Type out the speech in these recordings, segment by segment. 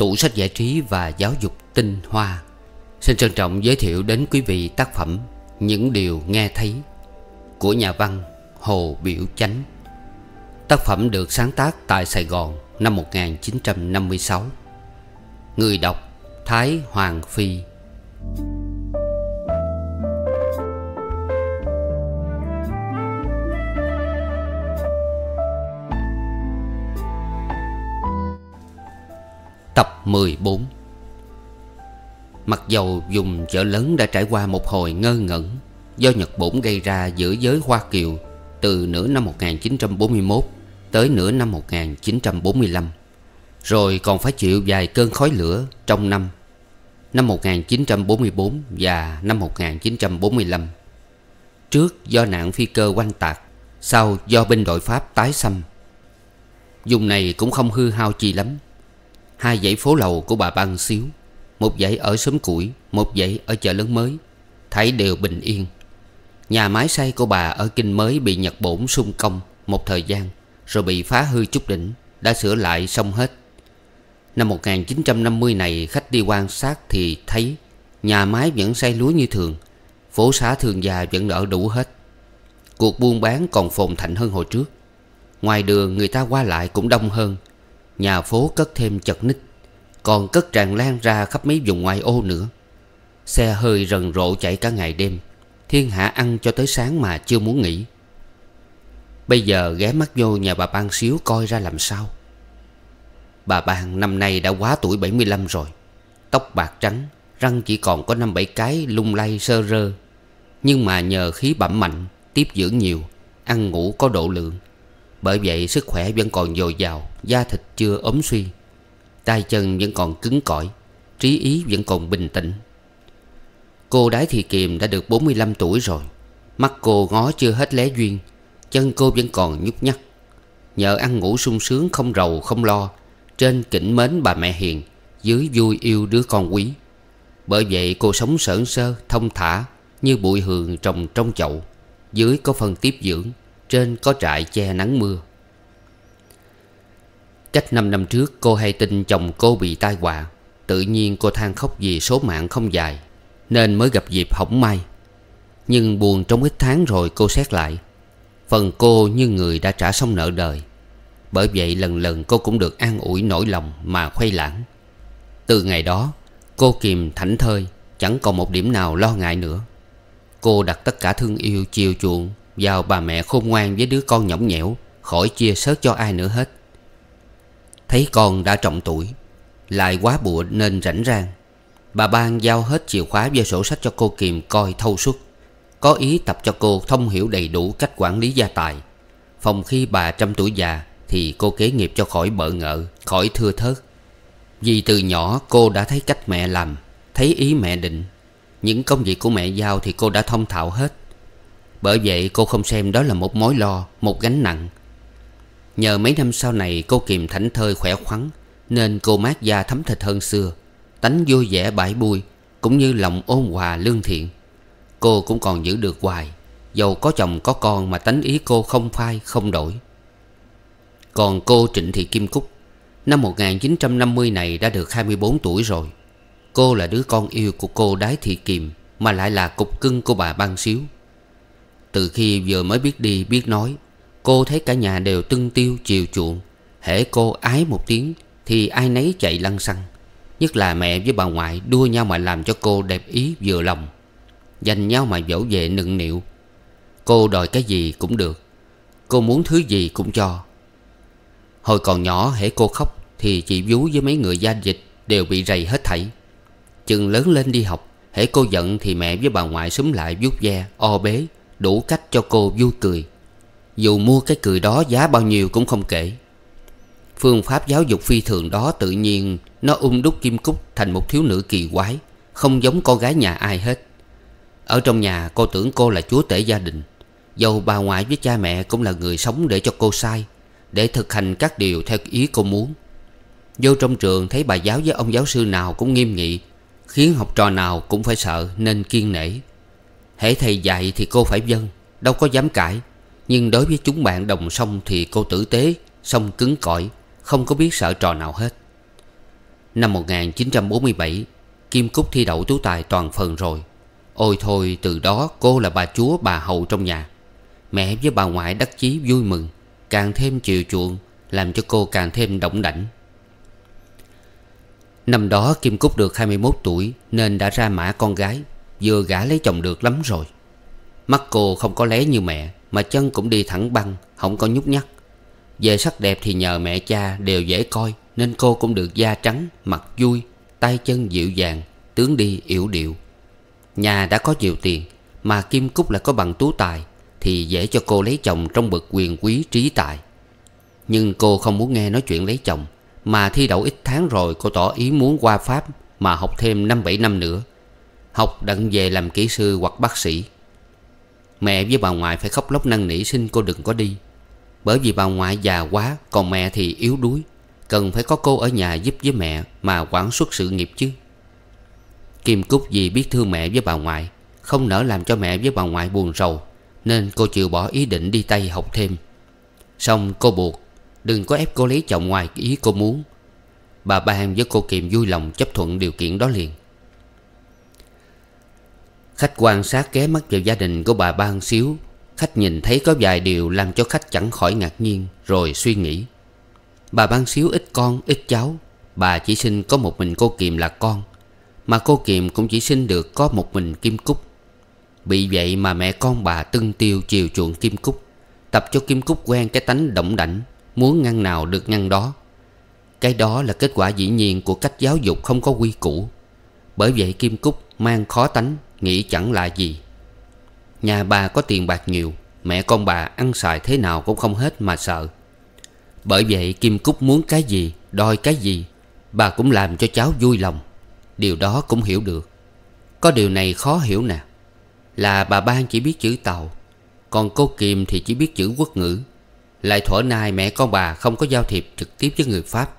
tủ sách giải trí và giáo dục tinh hoa Xin trân trọng giới thiệu đến quý vị tác phẩm Những điều nghe thấy Của nhà văn Hồ Biểu Chánh Tác phẩm được sáng tác tại Sài Gòn năm 1956 Người đọc Thái Hoàng Phi 14 Mặc dầu dùng chợ lớn đã trải qua một hồi ngơ ngẩn Do Nhật Bổn gây ra giữa giới Hoa Kiều Từ nửa năm 1941 tới nửa năm 1945 Rồi còn phải chịu vài cơn khói lửa trong năm Năm 1944 và năm 1945 Trước do nạn phi cơ quanh tạc Sau do binh đội Pháp tái xâm dùng này cũng không hư hao chi lắm Hai dãy phố lầu của bà băng Xíu Một dãy ở xóm Củi Một dãy ở chợ lớn mới Thấy đều bình yên Nhà máy xây của bà ở Kinh mới bị Nhật Bổn xung công một thời gian Rồi bị phá hư chút đỉnh Đã sửa lại xong hết Năm 1950 này khách đi quan sát thì thấy Nhà máy vẫn xây lúa như thường Phố xá thường già vẫn nở đủ hết Cuộc buôn bán còn phồn thạnh hơn hồi trước Ngoài đường người ta qua lại cũng đông hơn Nhà phố cất thêm chật ních Còn cất tràn lan ra khắp mấy vùng ngoại ô nữa Xe hơi rần rộ chạy cả ngày đêm Thiên hạ ăn cho tới sáng mà chưa muốn nghỉ Bây giờ ghé mắt vô nhà bà Ban xíu coi ra làm sao Bà Ban năm nay đã quá tuổi bảy mươi lăm rồi Tóc bạc trắng Răng chỉ còn có năm bảy cái lung lay sơ rơ Nhưng mà nhờ khí bẩm mạnh Tiếp dưỡng nhiều Ăn ngủ có độ lượng bởi vậy sức khỏe vẫn còn dồi dào Da thịt chưa ốm suy tay chân vẫn còn cứng cỏi Trí ý vẫn còn bình tĩnh Cô Đái Thị Kiềm đã được 45 tuổi rồi Mắt cô ngó chưa hết lé duyên Chân cô vẫn còn nhúc nhắc Nhờ ăn ngủ sung sướng không rầu không lo Trên kỉnh mến bà mẹ hiền Dưới vui yêu đứa con quý Bởi vậy cô sống sởn sơ Thông thả như bụi hường trồng trong chậu Dưới có phần tiếp dưỡng trên có trại che nắng mưa Cách 5 năm trước cô hay tin chồng cô bị tai họa Tự nhiên cô than khóc vì số mạng không dài Nên mới gặp dịp hỏng may Nhưng buồn trong ít tháng rồi cô xét lại Phần cô như người đã trả xong nợ đời Bởi vậy lần lần cô cũng được an ủi nỗi lòng mà khuây lãng Từ ngày đó cô kìm thảnh thơi Chẳng còn một điểm nào lo ngại nữa Cô đặt tất cả thương yêu chiều chuộng vào bà mẹ khôn ngoan với đứa con nhõng nhẽo Khỏi chia sớt cho ai nữa hết Thấy con đã trọng tuổi Lại quá bụa nên rảnh rang Bà ban giao hết chìa khóa và sổ sách cho cô Kiềm coi thâu suốt Có ý tập cho cô thông hiểu đầy đủ cách quản lý gia tài Phòng khi bà trăm tuổi già Thì cô kế nghiệp cho khỏi bợ ngợ Khỏi thưa thớt Vì từ nhỏ cô đã thấy cách mẹ làm Thấy ý mẹ định Những công việc của mẹ giao thì cô đã thông thạo hết bởi vậy cô không xem đó là một mối lo Một gánh nặng Nhờ mấy năm sau này cô kiềm thảnh thơi khỏe khoắn Nên cô mát da thấm thịt hơn xưa Tánh vui vẻ bãi bui Cũng như lòng ôn hòa lương thiện Cô cũng còn giữ được hoài Dầu có chồng có con mà tánh ý cô không phai không đổi Còn cô Trịnh Thị Kim Cúc Năm 1950 này đã được 24 tuổi rồi Cô là đứa con yêu của cô Đái Thị Kiềm Mà lại là cục cưng của bà Ban Xíu từ khi vừa mới biết đi biết nói Cô thấy cả nhà đều tưng tiêu chiều chuộng Hễ cô ái một tiếng Thì ai nấy chạy lăn xăng Nhất là mẹ với bà ngoại đua nhau mà làm cho cô đẹp ý vừa lòng Dành nhau mà dỗ về nựng nịu Cô đòi cái gì cũng được Cô muốn thứ gì cũng cho Hồi còn nhỏ hễ cô khóc Thì chị vú với mấy người gia dịch Đều bị rầy hết thảy Chừng lớn lên đi học Hễ cô giận thì mẹ với bà ngoại súng lại vuốt ve o bế Đủ cách cho cô vui cười Dù mua cái cười đó giá bao nhiêu cũng không kể Phương pháp giáo dục phi thường đó tự nhiên Nó ung um đúc Kim Cúc thành một thiếu nữ kỳ quái Không giống con gái nhà ai hết Ở trong nhà cô tưởng cô là chúa tể gia đình Dầu bà ngoại với cha mẹ cũng là người sống để cho cô sai Để thực hành các điều theo ý cô muốn Vô trong trường thấy bà giáo với ông giáo sư nào cũng nghiêm nghị Khiến học trò nào cũng phải sợ nên kiên nể Hễ thầy dạy thì cô phải vâng Đâu có dám cãi Nhưng đối với chúng bạn đồng song thì cô tử tế Song cứng cỏi Không có biết sợ trò nào hết Năm 1947 Kim Cúc thi đậu tú tài toàn phần rồi Ôi thôi từ đó cô là bà chúa bà hậu trong nhà Mẹ với bà ngoại đắc chí vui mừng Càng thêm chiều chuộng Làm cho cô càng thêm động đảnh Năm đó Kim Cúc được 21 tuổi Nên đã ra mã con gái Vừa gả lấy chồng được lắm rồi Mắt cô không có lé như mẹ Mà chân cũng đi thẳng băng Không có nhúc nhát Về sắc đẹp thì nhờ mẹ cha đều dễ coi Nên cô cũng được da trắng Mặt vui Tay chân dịu dàng Tướng đi yểu điệu Nhà đã có nhiều tiền Mà Kim Cúc lại có bằng tú tài Thì dễ cho cô lấy chồng trong bậc quyền quý trí tài Nhưng cô không muốn nghe nói chuyện lấy chồng Mà thi đậu ít tháng rồi cô tỏ ý muốn qua Pháp Mà học thêm năm bảy năm nữa Học đặng về làm kỹ sư hoặc bác sĩ Mẹ với bà ngoại phải khóc lóc năn nỉ xin cô đừng có đi Bởi vì bà ngoại già quá Còn mẹ thì yếu đuối Cần phải có cô ở nhà giúp với mẹ Mà quản xuất sự nghiệp chứ Kim Cúc vì biết thương mẹ với bà ngoại Không nỡ làm cho mẹ với bà ngoại buồn rầu Nên cô chịu bỏ ý định đi Tây học thêm Xong cô buộc Đừng có ép cô lấy chồng ngoài ý cô muốn Bà Ban với cô Kiệm vui lòng chấp thuận điều kiện đó liền Khách quan sát ké mắt vào gia đình của bà Ban Xíu Khách nhìn thấy có vài điều làm cho khách chẳng khỏi ngạc nhiên Rồi suy nghĩ Bà Ban Xíu ít con, ít cháu Bà chỉ sinh có một mình cô Kiềm là con Mà cô Kiềm cũng chỉ sinh được có một mình Kim Cúc Bị vậy mà mẹ con bà tưng tiêu chiều chuộng Kim Cúc Tập cho Kim Cúc quen cái tánh động đảnh Muốn ngăn nào được ngăn đó Cái đó là kết quả dĩ nhiên của cách giáo dục không có quy củ Bởi vậy Kim Cúc mang khó tánh Nghĩ chẳng là gì Nhà bà có tiền bạc nhiều Mẹ con bà ăn xài thế nào cũng không hết mà sợ Bởi vậy Kim Cúc muốn cái gì Đòi cái gì Bà cũng làm cho cháu vui lòng Điều đó cũng hiểu được Có điều này khó hiểu nè Là bà Ban chỉ biết chữ tàu Còn cô Kim thì chỉ biết chữ quốc ngữ Lại thuở nay mẹ con bà không có giao thiệp trực tiếp với người Pháp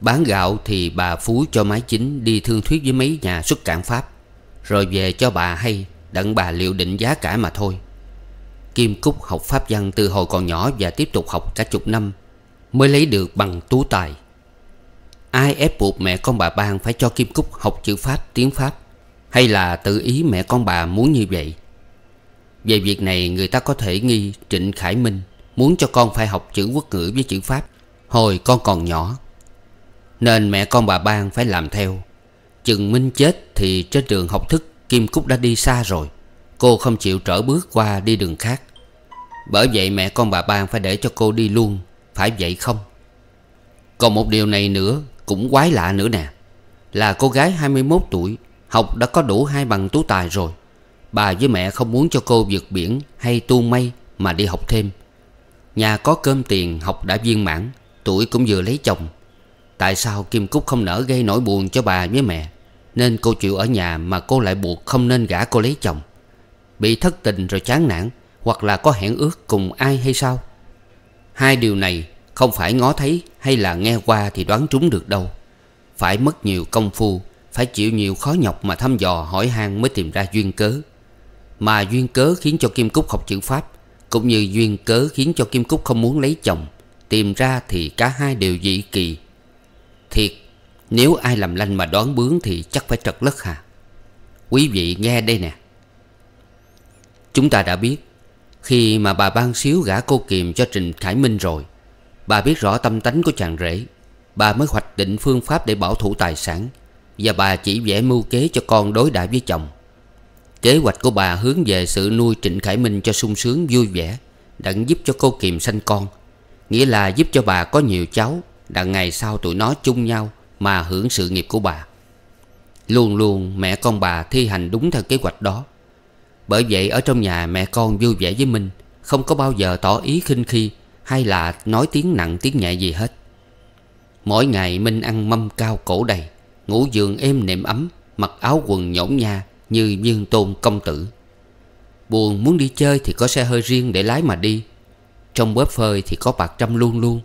Bán gạo thì bà phú cho máy chính đi thương thuyết với mấy nhà xuất cảng Pháp rồi về cho bà hay Đặng bà liệu định giá cả mà thôi Kim Cúc học Pháp Văn từ hồi còn nhỏ Và tiếp tục học cả chục năm Mới lấy được bằng tú tài Ai ép buộc mẹ con bà Ban Phải cho Kim Cúc học chữ Pháp tiếng Pháp Hay là tự ý mẹ con bà muốn như vậy Về việc này người ta có thể nghi Trịnh Khải Minh Muốn cho con phải học chữ quốc ngữ với chữ Pháp Hồi con còn nhỏ Nên mẹ con bà Ban phải làm theo Chừng Minh chết thì trên đường học thức Kim Cúc đã đi xa rồi Cô không chịu trở bước qua đi đường khác Bởi vậy mẹ con bà Ban phải để cho cô đi luôn Phải vậy không? Còn một điều này nữa Cũng quái lạ nữa nè Là cô gái 21 tuổi Học đã có đủ hai bằng tú tài rồi Bà với mẹ không muốn cho cô vượt biển Hay tu mây mà đi học thêm Nhà có cơm tiền học đã viên mãn Tuổi cũng vừa lấy chồng Tại sao Kim Cúc không nỡ gây nỗi buồn cho bà với mẹ nên cô chịu ở nhà mà cô lại buộc không nên gả cô lấy chồng Bị thất tình rồi chán nản Hoặc là có hẹn ước cùng ai hay sao Hai điều này không phải ngó thấy hay là nghe qua thì đoán trúng được đâu Phải mất nhiều công phu Phải chịu nhiều khó nhọc mà thăm dò hỏi han mới tìm ra duyên cớ Mà duyên cớ khiến cho Kim Cúc học chữ Pháp Cũng như duyên cớ khiến cho Kim Cúc không muốn lấy chồng Tìm ra thì cả hai đều dị kỳ Thiệt nếu ai làm lanh mà đoán bướng Thì chắc phải trật lất hà Quý vị nghe đây nè Chúng ta đã biết Khi mà bà ban xíu gả cô Kiềm cho Trình Khải Minh rồi Bà biết rõ tâm tánh của chàng rể Bà mới hoạch định phương pháp để bảo thủ tài sản Và bà chỉ vẽ mưu kế cho con đối đại với chồng Kế hoạch của bà hướng về sự nuôi Trịnh Khải Minh cho sung sướng vui vẻ Đặng giúp cho cô Kiềm sanh con Nghĩa là giúp cho bà có nhiều cháu Đặng ngày sau tụi nó chung nhau mà hưởng sự nghiệp của bà Luôn luôn mẹ con bà thi hành đúng theo kế hoạch đó Bởi vậy ở trong nhà mẹ con vui vẻ với Minh Không có bao giờ tỏ ý khinh khi Hay là nói tiếng nặng tiếng nhẹ gì hết Mỗi ngày Minh ăn mâm cao cổ đầy Ngủ giường êm nệm ấm Mặc áo quần nhổn nha Như viên tôn công tử Buồn muốn đi chơi thì có xe hơi riêng để lái mà đi Trong bếp phơi thì có bạc trăm luôn luôn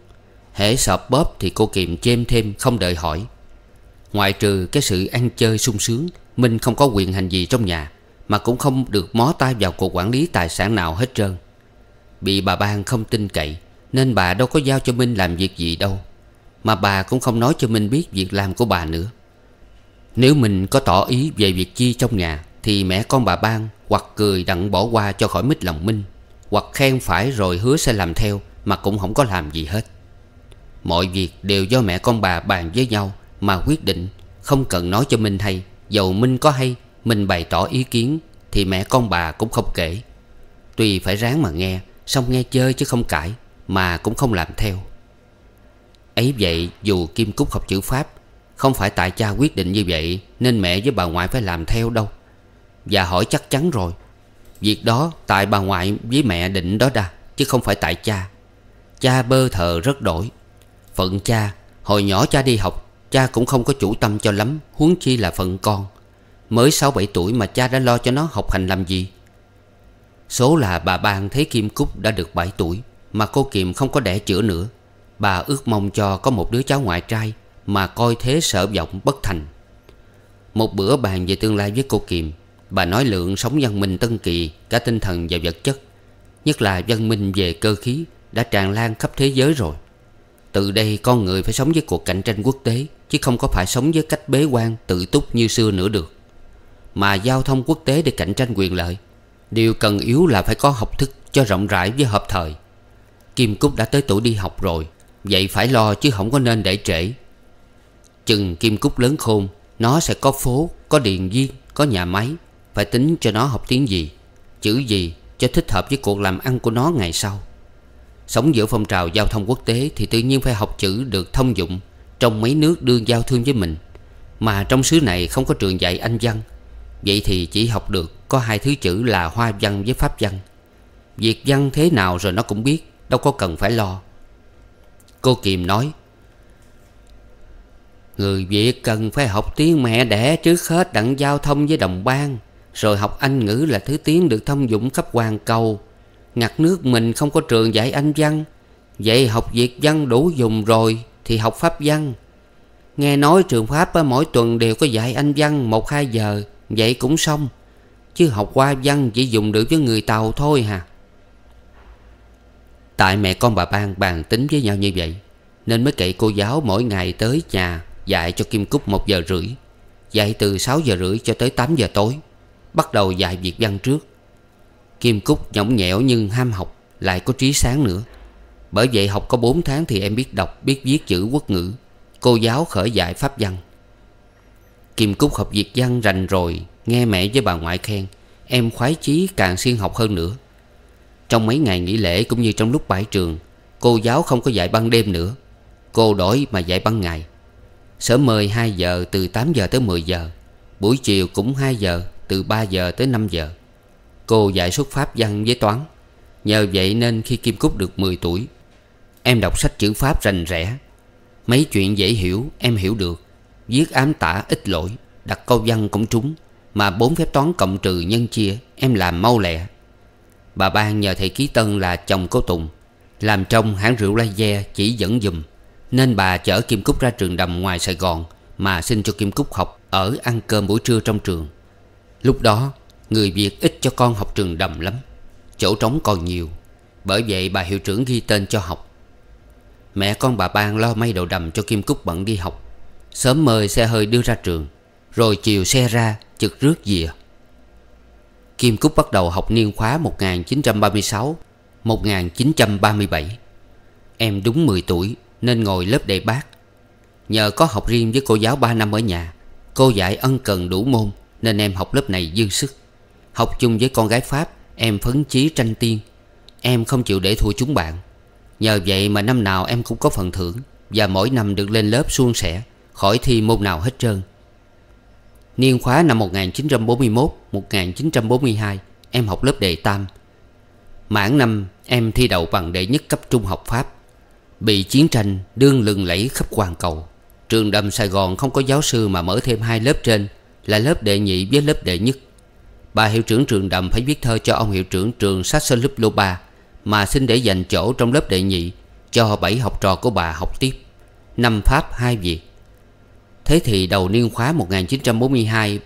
Hễ sọp bóp thì cô Kiệm chêm thêm không đợi hỏi Ngoại trừ cái sự ăn chơi sung sướng Minh không có quyền hành gì trong nhà Mà cũng không được mó tay vào cuộc quản lý tài sản nào hết trơn Bị bà Ban không tin cậy Nên bà đâu có giao cho Minh làm việc gì đâu Mà bà cũng không nói cho Minh biết việc làm của bà nữa Nếu mình có tỏ ý về việc chi trong nhà Thì mẹ con bà Ban hoặc cười đặng bỏ qua cho khỏi mít lòng Minh Hoặc khen phải rồi hứa sẽ làm theo Mà cũng không có làm gì hết Mọi việc đều do mẹ con bà bàn với nhau Mà quyết định Không cần nói cho Minh hay Dầu Minh có hay mình bày tỏ ý kiến Thì mẹ con bà cũng không kể Tuy phải ráng mà nghe Xong nghe chơi chứ không cãi Mà cũng không làm theo Ấy vậy dù Kim Cúc học chữ Pháp Không phải tại cha quyết định như vậy Nên mẹ với bà ngoại phải làm theo đâu Và hỏi chắc chắn rồi Việc đó tại bà ngoại với mẹ định đó đa Chứ không phải tại cha Cha bơ thờ rất đổi Phận cha Hồi nhỏ cha đi học Cha cũng không có chủ tâm cho lắm Huống chi là phận con Mới sáu bảy tuổi mà cha đã lo cho nó học hành làm gì Số là bà Ban thấy Kim Cúc đã được bảy tuổi Mà cô kiềm không có đẻ chữa nữa Bà ước mong cho có một đứa cháu ngoại trai Mà coi thế sợ vọng bất thành Một bữa bàn về tương lai với cô kiềm Bà nói lượng sống văn minh tân kỳ Cả tinh thần và vật chất Nhất là văn minh về cơ khí Đã tràn lan khắp thế giới rồi từ đây con người phải sống với cuộc cạnh tranh quốc tế Chứ không có phải sống với cách bế quan tự túc như xưa nữa được Mà giao thông quốc tế để cạnh tranh quyền lợi Điều cần yếu là phải có học thức cho rộng rãi với hợp thời Kim Cúc đã tới tuổi đi học rồi Vậy phải lo chứ không có nên để trễ Chừng Kim Cúc lớn khôn Nó sẽ có phố, có điện viên, có nhà máy Phải tính cho nó học tiếng gì Chữ gì cho thích hợp với cuộc làm ăn của nó ngày sau Sống giữa phong trào giao thông quốc tế Thì tự nhiên phải học chữ được thông dụng Trong mấy nước đương giao thương với mình Mà trong xứ này không có trường dạy Anh văn Vậy thì chỉ học được Có hai thứ chữ là hoa văn với pháp văn Việc văn thế nào rồi nó cũng biết Đâu có cần phải lo Cô Kiềm nói Người Việt cần phải học tiếng mẹ đẻ trước hết đặng giao thông với đồng bang Rồi học Anh ngữ là thứ tiếng được thông dụng khắp hoàn cầu Ngặt nước mình không có trường dạy Anh văn Vậy học Việt văn đủ dùng rồi Thì học Pháp văn Nghe nói trường Pháp mỗi tuần đều có dạy Anh văn 1-2 giờ Vậy cũng xong Chứ học qua văn chỉ dùng được với người Tàu thôi hà Tại mẹ con bà Ban bàn tính với nhau như vậy Nên mới kệ cô giáo mỗi ngày tới nhà Dạy cho Kim Cúc 1 giờ rưỡi Dạy từ 6 giờ rưỡi cho tới 8 giờ tối Bắt đầu dạy Việt văn trước Kim Cúc nhõng nhẽo nhưng ham học Lại có trí sáng nữa Bởi vậy học có 4 tháng thì em biết đọc Biết viết chữ quốc ngữ Cô giáo khởi dạy pháp văn Kim Cúc học việt văn rành rồi Nghe mẹ với bà ngoại khen Em khoái chí càng siêng học hơn nữa Trong mấy ngày nghỉ lễ cũng như trong lúc bãi trường Cô giáo không có dạy ban đêm nữa Cô đổi mà dạy ban ngày Sớm mời 2 giờ từ 8 giờ tới 10 giờ Buổi chiều cũng 2 giờ từ 3 giờ tới 5 giờ Cô dạy xuất Pháp văn với toán Nhờ vậy nên khi Kim Cúc được 10 tuổi Em đọc sách chữ Pháp rành rẽ Mấy chuyện dễ hiểu em hiểu được Viết ám tả ít lỗi Đặt câu văn cũng trúng Mà bốn phép toán cộng trừ nhân chia Em làm mau lẹ Bà Ban nhờ thầy Ký Tân là chồng cô Tùng Làm trong hãng rượu laser chỉ dẫn dùm Nên bà chở Kim Cúc ra trường đầm ngoài Sài Gòn Mà xin cho Kim Cúc học Ở ăn cơm buổi trưa trong trường Lúc đó Người Việt ít cho con học trường đầm lắm Chỗ trống còn nhiều Bởi vậy bà hiệu trưởng ghi tên cho học Mẹ con bà Ban lo may đồ đầm cho Kim Cúc bận đi học Sớm mời xe hơi đưa ra trường Rồi chiều xe ra trực rước dìa Kim Cúc bắt đầu học niên khóa 1936 1937 Em đúng 10 tuổi nên ngồi lớp đầy bác Nhờ có học riêng với cô giáo 3 năm ở nhà Cô dạy ân cần đủ môn Nên em học lớp này dư sức Học chung với con gái Pháp Em phấn chí tranh tiên Em không chịu để thua chúng bạn Nhờ vậy mà năm nào em cũng có phần thưởng Và mỗi năm được lên lớp suôn sẻ Khỏi thi môn nào hết trơn Niên khóa năm 1941-1942 Em học lớp đệ tam Mãn năm em thi đậu bằng đệ nhất cấp trung học Pháp Bị chiến tranh đương lừng lẫy khắp toàn cầu Trường đầm Sài Gòn không có giáo sư mà mở thêm hai lớp trên Là lớp đệ nhị với lớp đệ nhất Bà hiệu trưởng trường đầm phải viết thơ cho ông hiệu trưởng trường Saxon Lubloba Mà xin để dành chỗ trong lớp đệ nhị Cho bảy học trò của bà học tiếp Năm Pháp hai Việt Thế thì đầu niên khóa 1942-43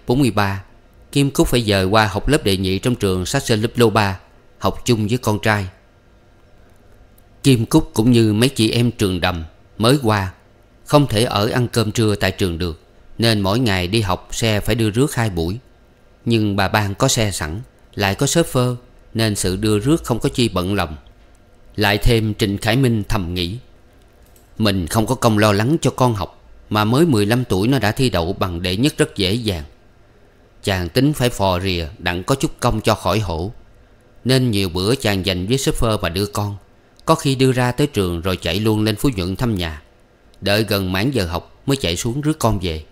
Kim Cúc phải dời qua học lớp đệ nhị trong trường Saxon Lubloba Học chung với con trai Kim Cúc cũng như mấy chị em trường đầm mới qua Không thể ở ăn cơm trưa tại trường được Nên mỗi ngày đi học xe phải đưa rước hai buổi nhưng bà Ban có xe sẵn Lại có chauffeur Nên sự đưa rước không có chi bận lòng Lại thêm Trịnh Khải Minh thầm nghĩ Mình không có công lo lắng cho con học Mà mới 15 tuổi nó đã thi đậu bằng đệ nhất rất dễ dàng Chàng tính phải phò rìa đặng có chút công cho khỏi hổ Nên nhiều bữa chàng dành với chauffeur và đưa con Có khi đưa ra tới trường rồi chạy luôn lên Phú Nhuận thăm nhà Đợi gần mãn giờ học mới chạy xuống rước con về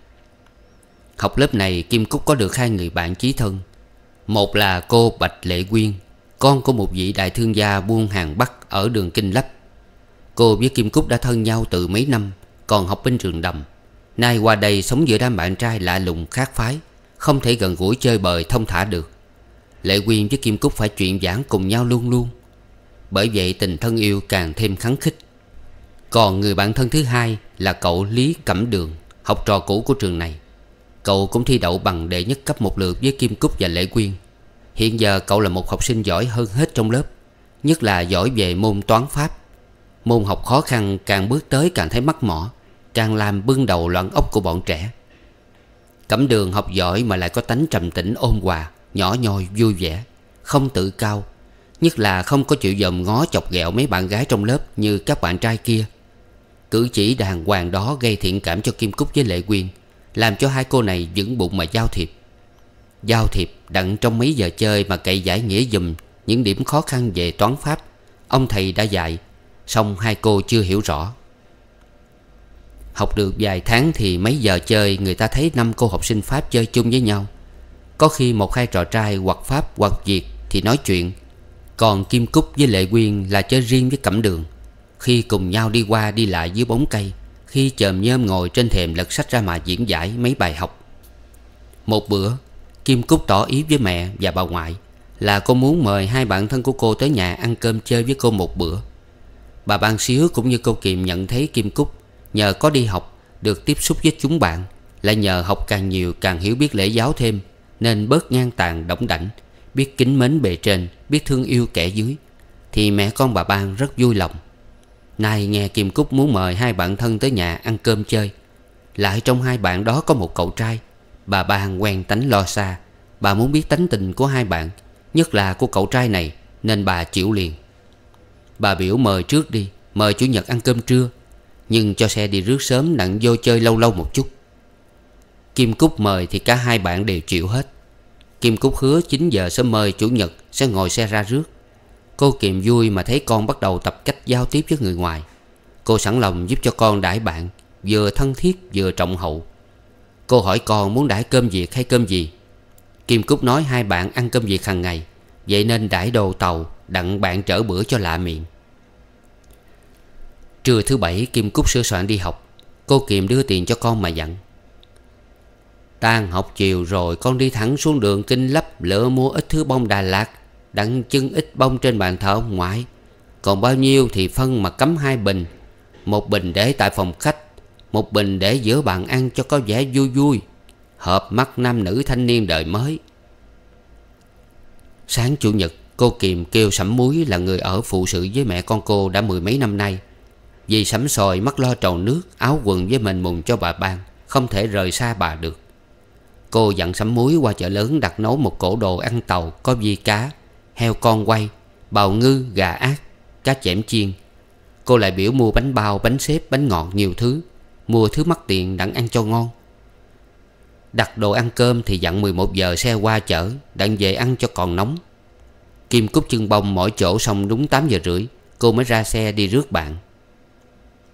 Học lớp này Kim Cúc có được hai người bạn chí thân Một là cô Bạch Lệ Quyên Con của một vị đại thương gia buôn hàng Bắc Ở đường Kinh Lấp Cô với Kim Cúc đã thân nhau từ mấy năm Còn học bên trường đầm Nay qua đây sống giữa đám bạn trai lạ lùng khác phái Không thể gần gũi chơi bời thông thả được Lệ Quyên với Kim Cúc phải chuyện giảng cùng nhau luôn luôn Bởi vậy tình thân yêu càng thêm kháng khích Còn người bạn thân thứ hai là cậu Lý Cẩm Đường Học trò cũ của trường này Cậu cũng thi đậu bằng đệ nhất cấp một lượt với Kim Cúc và Lệ Quyên Hiện giờ cậu là một học sinh giỏi hơn hết trong lớp Nhất là giỏi về môn toán pháp Môn học khó khăn càng bước tới càng thấy mắc mỏ Càng làm bưng đầu loạn ốc của bọn trẻ Cẩm đường học giỏi mà lại có tánh trầm tĩnh ôn hòa Nhỏ nhoi vui vẻ Không tự cao Nhất là không có chịu dòm ngó chọc ghẹo mấy bạn gái trong lớp Như các bạn trai kia Cử chỉ đàng hoàng đó gây thiện cảm cho Kim Cúc với Lệ Quyên làm cho hai cô này vững bụng mà giao thiệp Giao thiệp đặng trong mấy giờ chơi Mà cậy giải nghĩa dùm Những điểm khó khăn về toán pháp Ông thầy đã dạy Xong hai cô chưa hiểu rõ Học được vài tháng thì mấy giờ chơi Người ta thấy năm cô học sinh Pháp chơi chung với nhau Có khi một hai trò trai hoặc Pháp hoặc Việt Thì nói chuyện Còn Kim Cúc với Lệ Quyên là chơi riêng với Cẩm Đường Khi cùng nhau đi qua đi lại dưới bóng cây khi chờm nhơm ngồi trên thềm lật sách ra mà diễn giải mấy bài học Một bữa Kim Cúc tỏ ý với mẹ và bà ngoại Là cô muốn mời hai bạn thân của cô tới nhà ăn cơm chơi với cô một bữa Bà Ban Xíu cũng như cô Kiềm nhận thấy Kim Cúc Nhờ có đi học Được tiếp xúc với chúng bạn Lại nhờ học càng nhiều càng hiểu biết lễ giáo thêm Nên bớt ngang tàn đỏng đảnh Biết kính mến bề trên Biết thương yêu kẻ dưới Thì mẹ con bà Ban rất vui lòng Nay nghe Kim Cúc muốn mời hai bạn thân tới nhà ăn cơm chơi Lại trong hai bạn đó có một cậu trai Bà Ban quen tánh lo xa Bà muốn biết tánh tình của hai bạn Nhất là của cậu trai này Nên bà chịu liền Bà biểu mời trước đi Mời chủ nhật ăn cơm trưa Nhưng cho xe đi rước sớm đặng vô chơi lâu lâu một chút Kim Cúc mời thì cả hai bạn đều chịu hết Kim Cúc hứa 9 giờ sớm mời chủ nhật Sẽ ngồi xe ra rước Cô kiềm vui mà thấy con bắt đầu tập cách giao tiếp với người ngoài Cô sẵn lòng giúp cho con đãi bạn Vừa thân thiết vừa trọng hậu Cô hỏi con muốn đãi cơm Việt hay cơm gì Kim Cúc nói hai bạn ăn cơm Việt hàng ngày Vậy nên đãi đồ tàu Đặng bạn trở bữa cho lạ miệng Trưa thứ bảy Kim Cúc sửa soạn đi học Cô Kiệm đưa tiền cho con mà dặn Tan học chiều rồi con đi thẳng xuống đường Kinh Lấp Lỡ mua ít thứ bông Đà Lạt đặng chân ít bông trên bàn thờ ông ngoại còn bao nhiêu thì phân mà cấm hai bình một bình để tại phòng khách một bình để giữa bàn ăn cho có vẻ vui vui hợp mắt nam nữ thanh niên đời mới sáng chủ nhật cô kiềm kêu sẩm muối là người ở phụ sự với mẹ con cô đã mười mấy năm nay vì sắm sòi mắt lo trầu nước áo quần với mình mùng cho bà ban không thể rời xa bà được cô dặn sắm muối qua chợ lớn đặt nấu một cổ đồ ăn tàu có vi cá heo con quay, bào ngư, gà ác, cá chẽm chiên. Cô lại biểu mua bánh bao, bánh xếp, bánh ngọt nhiều thứ, mua thứ mắc tiền đặng ăn cho ngon. Đặt đồ ăn cơm thì dặn 11 giờ xe qua chở, đặng về ăn cho còn nóng. Kim cúc chân bông mỗi chỗ xong đúng 8 giờ rưỡi, cô mới ra xe đi rước bạn.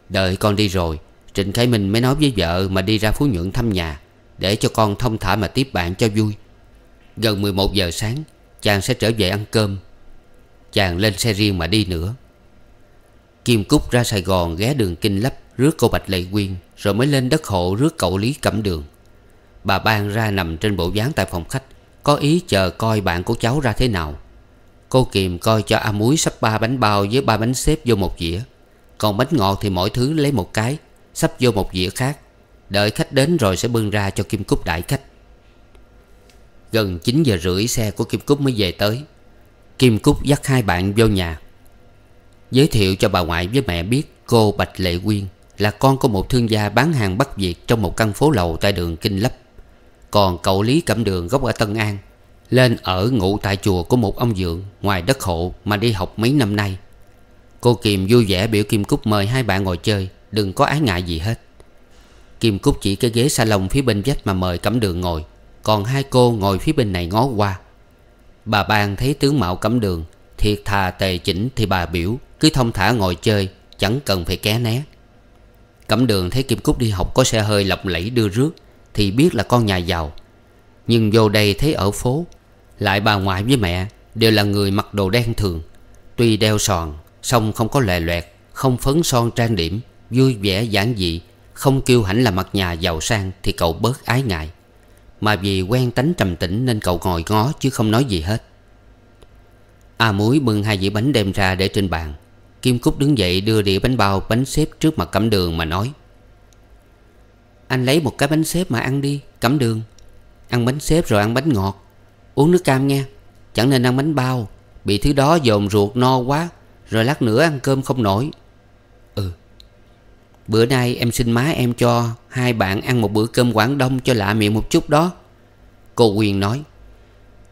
Đợi con đi rồi, Trịnh Khải Minh mới nói với vợ mà đi ra Phú Nhuận thăm nhà, để cho con thông thả mà tiếp bạn cho vui. Gần 11 giờ sáng Chàng sẽ trở về ăn cơm Chàng lên xe riêng mà đi nữa Kim Cúc ra Sài Gòn ghé đường Kinh Lấp Rước cô Bạch Lệ Quyên Rồi mới lên đất hộ rước cậu Lý Cẩm Đường Bà ban ra nằm trên bộ dáng tại phòng khách Có ý chờ coi bạn của cháu ra thế nào Cô Kiềm coi cho A Muối sắp ba bánh bao với ba bánh xếp vô một dĩa Còn bánh ngọt thì mỗi thứ lấy một cái Sắp vô một dĩa khác Đợi khách đến rồi sẽ bưng ra cho Kim Cúc đại khách Gần 9 giờ rưỡi xe của Kim Cúc mới về tới Kim Cúc dắt hai bạn vô nhà Giới thiệu cho bà ngoại với mẹ biết Cô Bạch Lệ Quyên Là con của một thương gia bán hàng Bắc Việt Trong một căn phố lầu tại đường Kinh Lấp Còn cậu Lý Cẩm Đường gốc ở Tân An Lên ở ngụ tại chùa của một ông dượng Ngoài đất hộ mà đi học mấy năm nay Cô Kiềm vui vẻ biểu Kim Cúc mời hai bạn ngồi chơi Đừng có ái ngại gì hết Kim Cúc chỉ cái ghế salon phía bên vách mà mời Cẩm Đường ngồi còn hai cô ngồi phía bên này ngó qua Bà Ban thấy tướng mạo cẩm đường Thiệt thà tề chỉnh thì bà biểu Cứ thông thả ngồi chơi Chẳng cần phải ké né Cẩm đường thấy Kim Cúc đi học có xe hơi lộng lẫy đưa rước Thì biết là con nhà giàu Nhưng vô đây thấy ở phố Lại bà ngoại với mẹ Đều là người mặc đồ đen thường Tuy đeo sòn song không có lệ loẹt Không phấn son trang điểm Vui vẻ giản dị Không kiêu hãnh là mặt nhà giàu sang Thì cậu bớt ái ngại mà vì quen tánh trầm tĩnh nên cậu ngồi ngó chứ không nói gì hết A muối bưng hai dĩa bánh đem ra để trên bàn Kim Cúc đứng dậy đưa đĩa bánh bao bánh xếp trước mặt cẩm đường mà nói Anh lấy một cái bánh xếp mà ăn đi Cẩm đường Ăn bánh xếp rồi ăn bánh ngọt Uống nước cam nghe Chẳng nên ăn bánh bao Bị thứ đó dồn ruột no quá Rồi lát nữa ăn cơm không nổi Bữa nay em xin má em cho Hai bạn ăn một bữa cơm Quảng Đông cho lạ miệng một chút đó Cô Quyền nói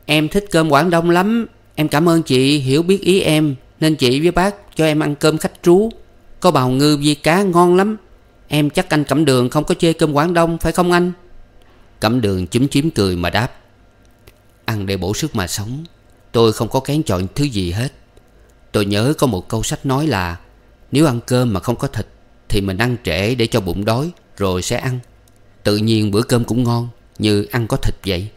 Em thích cơm Quảng Đông lắm Em cảm ơn chị hiểu biết ý em Nên chị với bác cho em ăn cơm khách trú Có bào ngư vi cá ngon lắm Em chắc anh Cẩm Đường không có chê cơm Quảng Đông phải không anh Cẩm Đường chúm chím cười mà đáp Ăn để bổ sức mà sống Tôi không có kén chọn thứ gì hết Tôi nhớ có một câu sách nói là Nếu ăn cơm mà không có thịt thì mình ăn trễ để cho bụng đói Rồi sẽ ăn Tự nhiên bữa cơm cũng ngon Như ăn có thịt vậy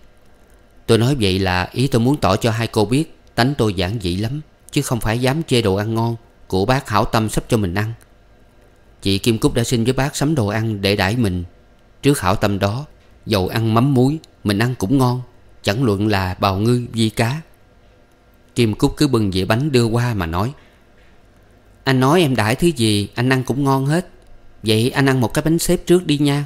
Tôi nói vậy là ý tôi muốn tỏ cho hai cô biết Tánh tôi giản dị lắm Chứ không phải dám chê đồ ăn ngon Của bác hảo tâm sắp cho mình ăn Chị Kim Cúc đã xin với bác sắm đồ ăn để đãi mình Trước hảo tâm đó Dầu ăn mắm muối Mình ăn cũng ngon Chẳng luận là bào ngư, vi cá Kim Cúc cứ bưng dĩa bánh đưa qua mà nói anh nói em đãi thứ gì anh ăn cũng ngon hết Vậy anh ăn một cái bánh xếp trước đi nha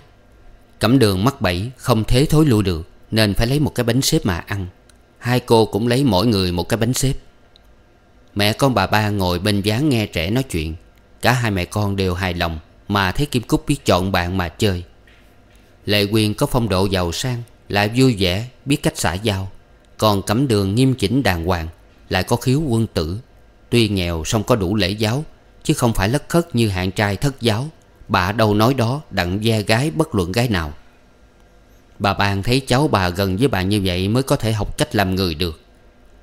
Cẩm đường mắc bẫy Không thế thối lui được Nên phải lấy một cái bánh xếp mà ăn Hai cô cũng lấy mỗi người một cái bánh xếp Mẹ con bà ba ngồi bên ván nghe trẻ nói chuyện Cả hai mẹ con đều hài lòng Mà thấy Kim Cúc biết chọn bạn mà chơi Lệ Quyên có phong độ giàu sang Lại vui vẻ Biết cách xã giao Còn cẩm đường nghiêm chỉnh đàng hoàng Lại có khiếu quân tử Tuy nghèo song có đủ lễ giáo Chứ không phải lất khất như hạng trai thất giáo Bà đâu nói đó đặng gia gái bất luận gái nào Bà bàn thấy cháu bà gần với bà như vậy Mới có thể học cách làm người được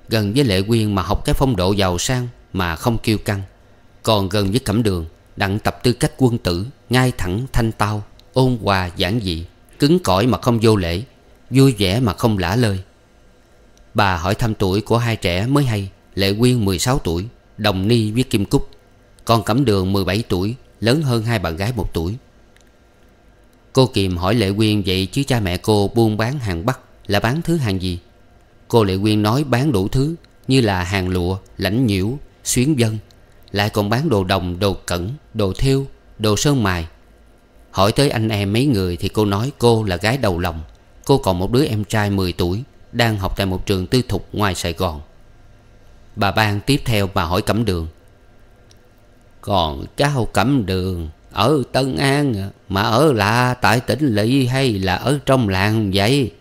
Gần với Lệ Quyên mà học cái phong độ giàu sang Mà không kiêu căng Còn gần với Cẩm Đường Đặng tập tư cách quân tử Ngay thẳng thanh tao Ôn hòa giản dị Cứng cỏi mà không vô lễ Vui vẻ mà không lả lơi Bà hỏi thăm tuổi của hai trẻ mới hay Lệ Quyên 16 tuổi Đồng Ni với Kim Cúc Con Cẩm Đường 17 tuổi Lớn hơn hai bạn gái một tuổi Cô Kiềm hỏi Lệ Quyên Vậy chứ cha mẹ cô buôn bán hàng Bắc Là bán thứ hàng gì Cô Lệ Quyên nói bán đủ thứ Như là hàng lụa, lãnh nhiễu, xuyến dân Lại còn bán đồ đồng, đồ cẩn, đồ thêu, đồ sơn mài Hỏi tới anh em mấy người Thì cô nói cô là gái đầu lòng Cô còn một đứa em trai 10 tuổi Đang học tại một trường tư thục ngoài Sài Gòn Bà Ban tiếp theo bà hỏi Cẩm Đường Còn cháu Cẩm Đường Ở Tân An à, Mà ở là tại tỉnh Lỵ Hay là ở trong làng vậy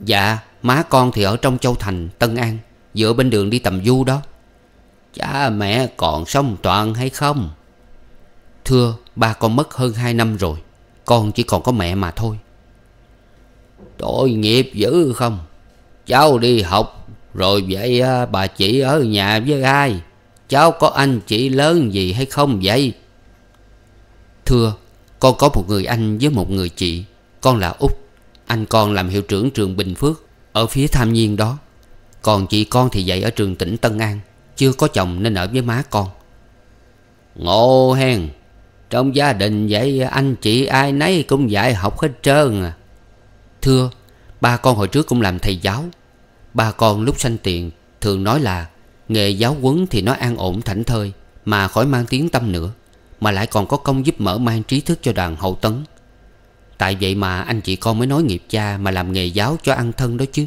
Dạ Má con thì ở trong Châu Thành Tân An giữa bên đường đi tầm du đó Cha mẹ còn sống toàn hay không Thưa Ba con mất hơn 2 năm rồi Con chỉ còn có mẹ mà thôi Tội nghiệp dữ không Cháu đi học rồi vậy à, bà chị ở nhà với ai? Cháu có anh chị lớn gì hay không vậy? Thưa, con có một người anh với một người chị. Con là Út. Anh con làm hiệu trưởng trường Bình Phước ở phía tham nhiên đó. Còn chị con thì dạy ở trường tỉnh Tân An. Chưa có chồng nên ở với má con. Ngộ hen, trong gia đình vậy anh chị ai nấy cũng dạy học hết trơn à. Thưa, ba con hồi trước cũng làm thầy giáo Ba con lúc sanh tiền Thường nói là Nghề giáo quấn thì nó an ổn thảnh thơi Mà khỏi mang tiếng tâm nữa Mà lại còn có công giúp mở mang trí thức cho đoàn hậu tấn Tại vậy mà anh chị con mới nói nghiệp cha Mà làm nghề giáo cho ăn thân đó chứ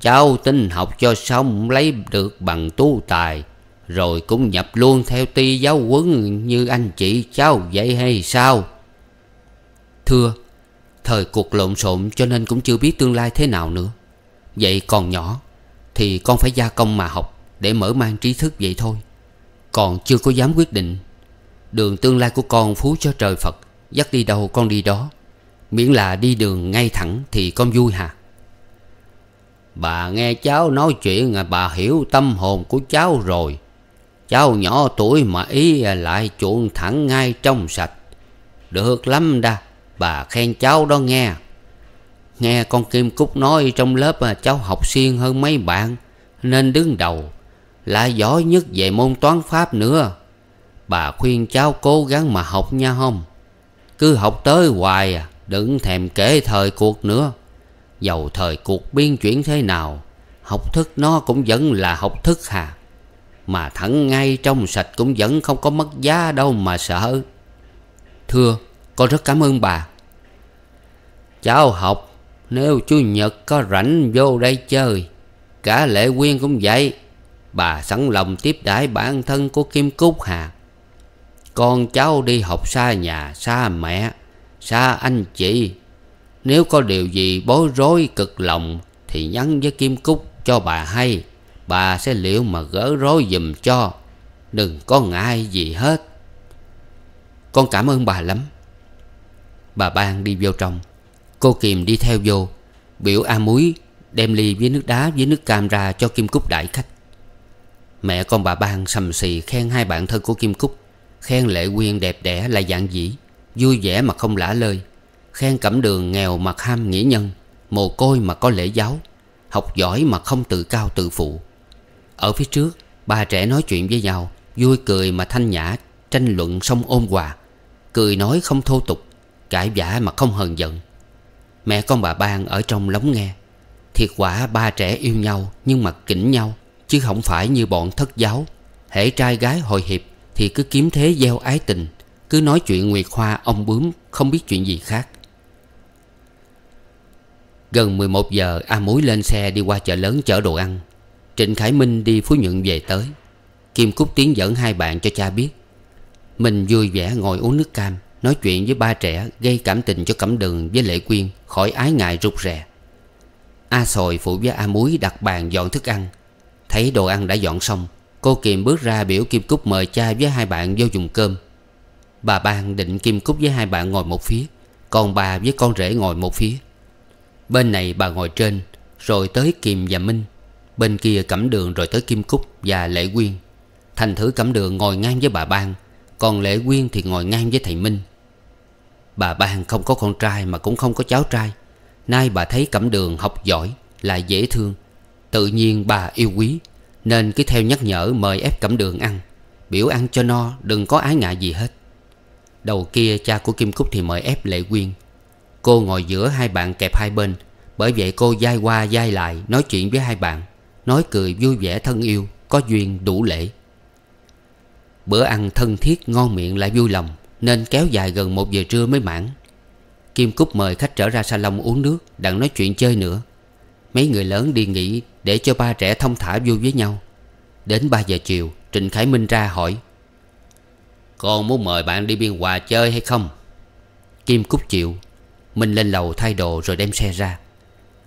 Cháu tin học cho xong Lấy được bằng tu tài Rồi cũng nhập luôn theo ti giáo quấn Như anh chị cháu vậy hay sao Thưa Thời cuộc lộn xộn cho nên cũng chưa biết tương lai thế nào nữa Vậy còn nhỏ Thì con phải gia công mà học Để mở mang trí thức vậy thôi Còn chưa có dám quyết định Đường tương lai của con phú cho trời Phật Dắt đi đâu con đi đó Miễn là đi đường ngay thẳng Thì con vui hả Bà nghe cháu nói chuyện à, Bà hiểu tâm hồn của cháu rồi Cháu nhỏ tuổi mà ý à, lại chuộng thẳng ngay trong sạch Được lắm đa Bà khen cháu đó nghe Nghe con Kim Cúc nói trong lớp à, cháu học siêng hơn mấy bạn Nên đứng đầu là giỏi nhất về môn toán pháp nữa Bà khuyên cháu cố gắng mà học nha không Cứ học tới hoài à Đừng thèm kể thời cuộc nữa Dầu thời cuộc biến chuyển thế nào Học thức nó cũng vẫn là học thức hà Mà thẳng ngay trong sạch cũng vẫn không có mất giá đâu mà sợ Thưa con rất cảm ơn bà Cháu học nếu chú Nhật có rảnh vô đây chơi Cả lễ Quyên cũng vậy Bà sẵn lòng tiếp đãi bản thân của Kim Cúc Hà Con cháu đi học xa nhà, xa mẹ, xa anh chị Nếu có điều gì bối rối cực lòng Thì nhắn với Kim Cúc cho bà hay Bà sẽ liệu mà gỡ rối dùm cho Đừng có ngại gì hết Con cảm ơn bà lắm Bà Ban đi vô trong Cô Kiềm đi theo vô Biểu A Muối đem ly với nước đá với nước cam ra cho Kim Cúc đại khách Mẹ con bà Ban sầm xì khen hai bạn thân của Kim Cúc Khen Lệ Quyên đẹp đẽ là dạng dĩ Vui vẻ mà không lả lơi Khen Cẩm Đường nghèo mà ham nghĩa nhân Mồ côi mà có lễ giáo Học giỏi mà không tự cao tự phụ Ở phía trước Ba trẻ nói chuyện với nhau Vui cười mà thanh nhã Tranh luận song ôn hòa Cười nói không thô tục Cãi giả mà không hờn giận Mẹ con bà Ban ở trong lóng nghe Thiệt quả ba trẻ yêu nhau Nhưng mặt kỉnh nhau Chứ không phải như bọn thất giáo Hễ trai gái hồi hiệp Thì cứ kiếm thế gieo ái tình Cứ nói chuyện Nguyệt Hoa ông bướm Không biết chuyện gì khác Gần 11 giờ A muối lên xe đi qua chợ lớn chở đồ ăn Trịnh Khải Minh đi Phú Nhuận về tới Kim Cúc tiến dẫn hai bạn cho cha biết Mình vui vẻ ngồi uống nước cam Nói chuyện với ba trẻ gây cảm tình cho Cẩm Đường với Lệ Quyên khỏi ái ngại rụt rè A Sồi phụ với A Muối đặt bàn dọn thức ăn Thấy đồ ăn đã dọn xong Cô Kiềm bước ra biểu Kim Cúc mời cha với hai bạn vô dùng cơm Bà Ban định Kim Cúc với hai bạn ngồi một phía Còn bà với con rể ngồi một phía Bên này bà ngồi trên Rồi tới Kiềm và Minh Bên kia cẩm đường rồi tới Kim Cúc và Lệ Quyên Thành thử cẩm đường ngồi ngang với bà Ban Còn Lệ Quyên thì ngồi ngang với thầy Minh Bà Ban không có con trai mà cũng không có cháu trai Nay bà thấy Cẩm Đường học giỏi là dễ thương Tự nhiên bà yêu quý Nên cứ theo nhắc nhở mời ép Cẩm Đường ăn Biểu ăn cho no đừng có ái ngại gì hết Đầu kia cha của Kim Cúc thì mời ép Lệ Quyên Cô ngồi giữa hai bạn kẹp hai bên Bởi vậy cô dai qua dai lại Nói chuyện với hai bạn Nói cười vui vẻ thân yêu Có duyên đủ lễ Bữa ăn thân thiết ngon miệng lại vui lòng nên kéo dài gần một giờ trưa mới mãn Kim Cúc mời khách trở ra salon uống nước Đặng nói chuyện chơi nữa Mấy người lớn đi nghỉ Để cho ba trẻ thông thả vui với nhau Đến 3 giờ chiều Trịnh Khải Minh ra hỏi Con muốn mời bạn đi Biên Hòa chơi hay không Kim Cúc chịu Minh lên lầu thay đồ rồi đem xe ra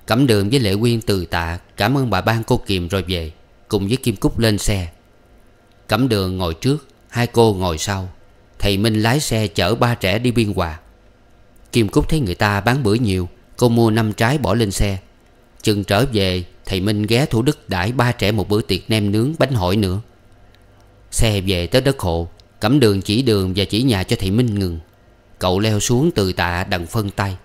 Cẩm đường với Lệ Quyên từ tạ Cảm ơn bà ban cô Kiềm rồi về Cùng với Kim Cúc lên xe Cẩm đường ngồi trước Hai cô ngồi sau Thầy Minh lái xe chở ba trẻ đi biên hòa Kim Cúc thấy người ta bán bữa nhiều Cô mua năm trái bỏ lên xe Chừng trở về Thầy Minh ghé Thủ Đức đãi ba trẻ một bữa tiệc nem nướng bánh hỏi nữa Xe về tới đất hộ Cẩm đường chỉ đường và chỉ nhà cho thầy Minh ngừng Cậu leo xuống từ tạ đằng phân tay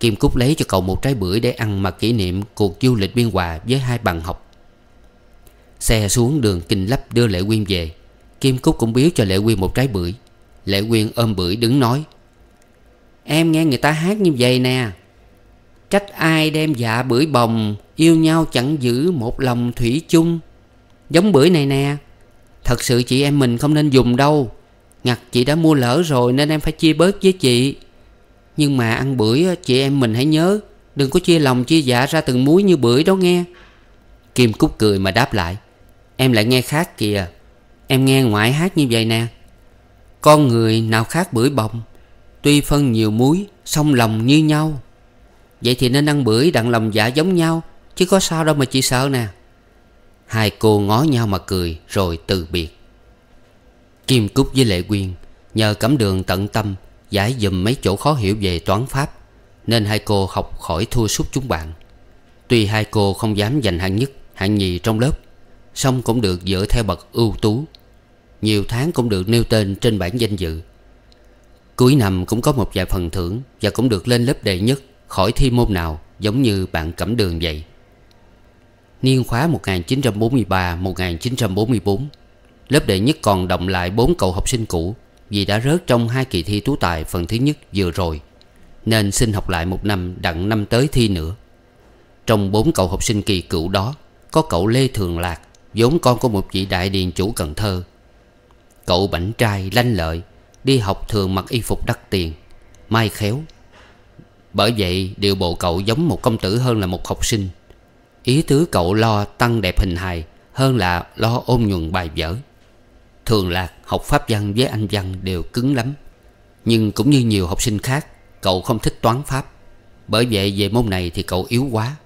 Kim Cúc lấy cho cậu một trái bưởi để ăn mà kỷ niệm cuộc du lịch biên hòa với hai bằng học Xe xuống đường Kinh Lấp đưa Lệ Quyên về Kim Cúc cũng biếu cho Lệ Quyên một trái bưởi Lệ Quyên ôm bưởi đứng nói Em nghe người ta hát như vậy nè Trách ai đem dạ bưởi bồng Yêu nhau chẳng giữ một lòng thủy chung Giống bưởi này nè Thật sự chị em mình không nên dùng đâu Ngặt chị đã mua lỡ rồi Nên em phải chia bớt với chị Nhưng mà ăn bưởi chị em mình hãy nhớ Đừng có chia lòng chia dạ ra từng muối như bưởi đó nghe Kim Cúc cười mà đáp lại Em lại nghe khác kìa Em nghe ngoại hát như vậy nè con người nào khác bưởi bồng Tuy phân nhiều muối Song lòng như nhau Vậy thì nên ăn bưởi đặng lòng dạ giống nhau Chứ có sao đâu mà chị sợ nè Hai cô ngó nhau mà cười Rồi từ biệt Kim Cúc với Lệ Quyên Nhờ cẩm đường tận tâm Giải dùm mấy chỗ khó hiểu về toán pháp Nên hai cô học khỏi thua suốt chúng bạn Tuy hai cô không dám giành hạng nhất Hạng nhì trong lớp song cũng được dựa theo bậc ưu tú nhiều tháng cũng được nêu tên trên bảng danh dự Cuối năm cũng có một vài phần thưởng Và cũng được lên lớp đệ nhất Khỏi thi môn nào Giống như bạn cẩm đường vậy Niên khóa 1943-1944 Lớp đệ nhất còn động lại bốn cậu học sinh cũ Vì đã rớt trong hai kỳ thi tú tài phần thứ nhất vừa rồi Nên xin học lại một năm đặng năm tới thi nữa Trong bốn cậu học sinh kỳ cựu đó Có cậu Lê Thường Lạc vốn con của một vị đại điền chủ Cần Thơ Cậu bảnh trai lanh lợi Đi học thường mặc y phục đắt tiền Mai khéo Bởi vậy điều bộ cậu giống một công tử hơn là một học sinh Ý tứ cậu lo tăng đẹp hình hài Hơn là lo ôm nhuận bài vở Thường Lạc học Pháp văn với Anh văn đều cứng lắm Nhưng cũng như nhiều học sinh khác Cậu không thích toán Pháp Bởi vậy về môn này thì cậu yếu quá